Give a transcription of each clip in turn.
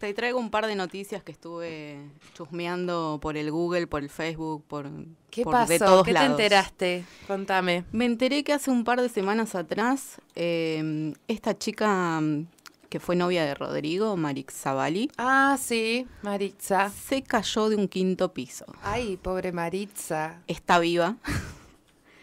Te traigo un par de noticias que estuve chusmeando por el Google, por el Facebook, por, ¿Qué pasó? todos ¿Qué te enteraste? Contame. Me enteré que hace un par de semanas atrás em, esta chica em, que fue novia de Rodrigo, Maritza Bali. Ah, sí, Maritza. Se cayó de un quinto piso. Ay, pobre Maritza. Está viva.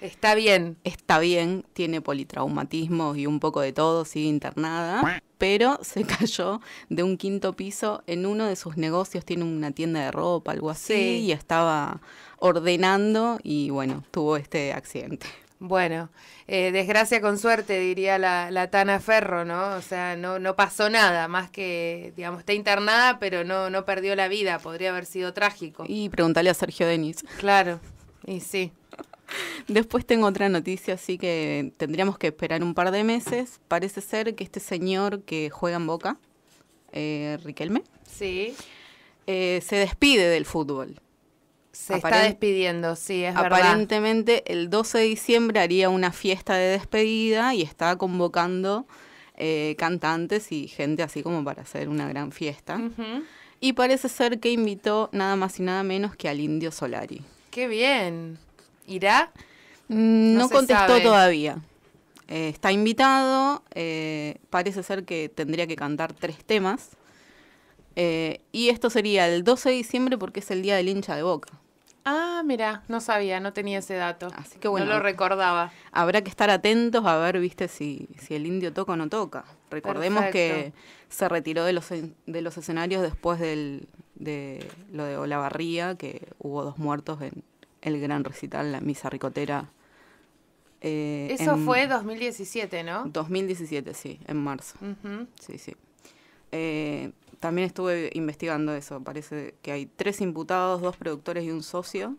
Está bien. Está bien, tiene politraumatismos y un poco de todo, sigue internada pero se cayó de un quinto piso en uno de sus negocios, tiene una tienda de ropa, algo así, y estaba ordenando y bueno, tuvo este accidente. Bueno, eh, desgracia con suerte, diría la, Tana Ferro, ¿no? O sea, no, no pasó nada, más que, digamos, está internada, pero no, no perdió la vida, podría haber sido trágico. Y preguntarle a Sergio Denis. Claro, y sí. Después tengo otra noticia, así que tendríamos que esperar un par de meses. Parece ser que este señor que juega en Boca, eh, Riquelme, sí. Eh, se despide del fútbol. Se está despidiendo, sí, es Aparentemente el 12 de diciembre haría una fiesta de despedida y está convocando eh, cantantes y gente así como para hacer una gran fiesta. Y parece ser que invitó nada más y nada menos que al Indio Solari. ¡Qué bien! ¿Irá? Mm, no, contestó todavía. Eh, está invitado, eh, parece ser que tendría que cantar tres temas. Eh, y esto sería el 12 de diciembre porque es el día del hincha de boca. Ah, mira, no sabía, no tenía ese dato. Así que bueno. No lo recordaba. Habrá que estar atentos a ver, viste, si, el indio toca o no toca. Recordemos que se retiró de los, de los escenarios después de lo de Olavarría, que hubo dos muertos en, el gran recital, la misa ricotera. Eh, eso fue 2017, ¿no? 2017, sí, en marzo. Sí, sí. Eh, también estuve investigando eso. Parece que hay tres imputados, dos productores y un socio.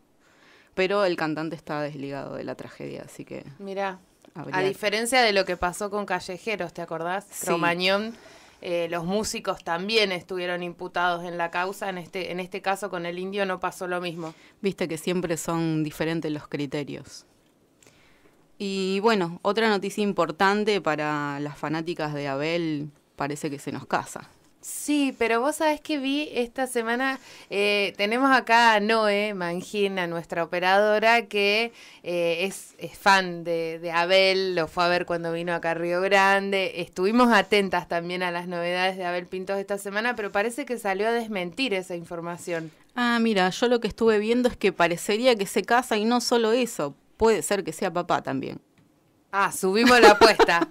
Pero el cantante está desligado de la tragedia, así que. Mirá. A diferencia de lo que pasó con Callejeros, ¿te acordás? Sí. Eh, los músicos también estuvieron imputados en la causa, en este, en este caso con el indio no pasó lo mismo. Viste que siempre son diferentes los criterios. Y bueno, otra noticia importante para las fanáticas de Abel, parece que se nos casa. Sí, pero vos sabés que vi esta semana, eh, tenemos acá a Noé Mangina, nuestra operadora, que eh, es, fan de, de, Abel, lo fue a ver cuando vino acá a Río Grande, estuvimos atentas también a las novedades de Abel Pintos esta semana, pero parece que salió a desmentir esa información. Ah, mira, yo lo que estuve viendo es que parecería que se casa y no solo eso, puede ser que sea papá también. Ah, subimos la apuesta.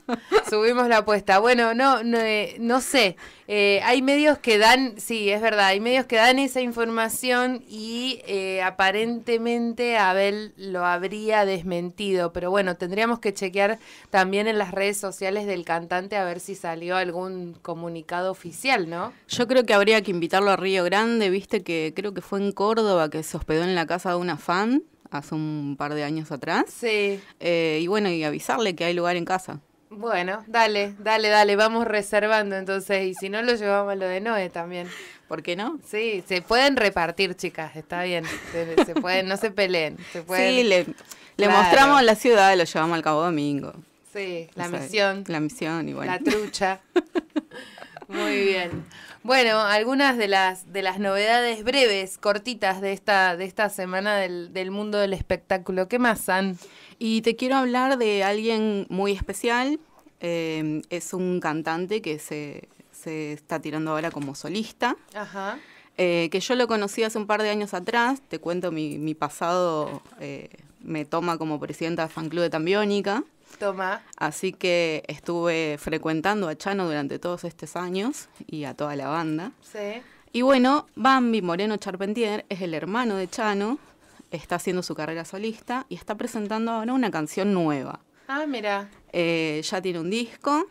subimos la apuesta. Bueno, no, no, eh, sé. Eh, hay medios que dan, sí, es verdad, hay medios que dan esa información y eh, aparentemente Abel lo habría desmentido. Pero bueno, tendríamos que chequear también en las redes sociales del cantante a ver si salió algún comunicado oficial, ¿no? Yo creo que habría que invitarlo a Río Grande, viste que creo que fue en Córdoba que se hospedó en la casa de una fan hace un par de años atrás. Sí. Eh, y bueno, y avisarle que hay lugar en casa. Bueno, dale, dale, dale, vamos reservando entonces. Y si no, lo llevamos a lo de Noé también. ¿Por qué no? Sí, se pueden repartir, chicas, está bien. Se, pueden, no se peleen. Se pueden... Sí, le, mostramos la ciudad, y lo llevamos al Cabo Domingo. Sí, la misión. La misión y La trucha. Muy bien. Bueno, algunas de las, de las novedades breves, cortitas de esta, de esta semana del, del mundo del espectáculo. ¿Qué más, San? Y te quiero hablar de alguien muy especial. Eh, es un cantante que se, está tirando ahora como solista. Ajá. Eh, que yo lo conocí hace un par de años atrás. Te cuento mi, mi pasado. Eh, me toma como presidenta de fan club de Tambiónica. Toma. Así que estuve frecuentando a Chano durante todos estos años y a toda la banda. Sí. Y bueno, Bambi Moreno Charpentier es el hermano de Chano, está haciendo su carrera solista y está presentando ahora una canción nueva. Ah, mira. Eh, ya tiene un disco,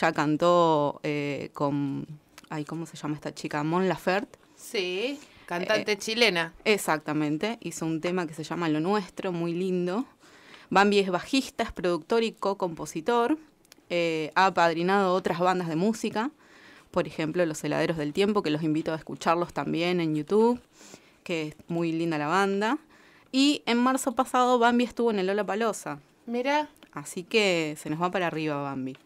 ya cantó eh, con, ay, ¿cómo se llama esta chica? Mon Lafert. Sí, cantante eh, chilena. Exactamente, hizo un tema que se llama Lo Nuestro, muy lindo. Bambi es bajista, es productor y co-compositor. Eh, ha apadrinado otras bandas de música, por ejemplo Los Heladeros del Tiempo, que los invito a escucharlos también en YouTube, que es muy linda la banda. Y en marzo pasado Bambi estuvo en el Lola Palosa. Mira. Así que se nos va para arriba Bambi.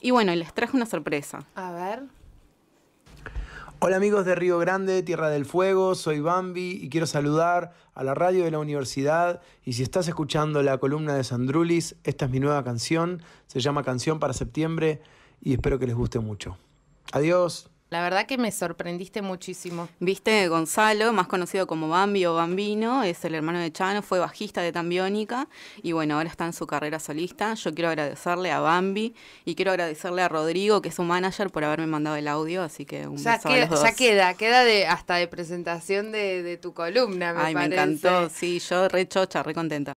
Y bueno, les traje una sorpresa. A ver. Hola amigos de Río Grande, Tierra del Fuego, soy Bambi y quiero saludar a la radio de la universidad y si estás escuchando la columna de Sandrulis, esta es mi nueva canción, se llama Canción para Septiembre y espero que les guste mucho. Adiós. La verdad que me sorprendiste muchísimo. Viste, Gonzalo, más conocido como Bambi o Bambino, es el hermano de Chano, fue bajista de Tambiónica y bueno, ahora está en su carrera solista. Yo quiero agradecerle a Bambi y quiero agradecerle a Rodrigo, que es su manager, por haberme mandado el audio, así que un ya beso Ya queda, queda de, hasta de presentación de, tu columna, me Ay, me encantó, sí, yo re chocha, re contenta.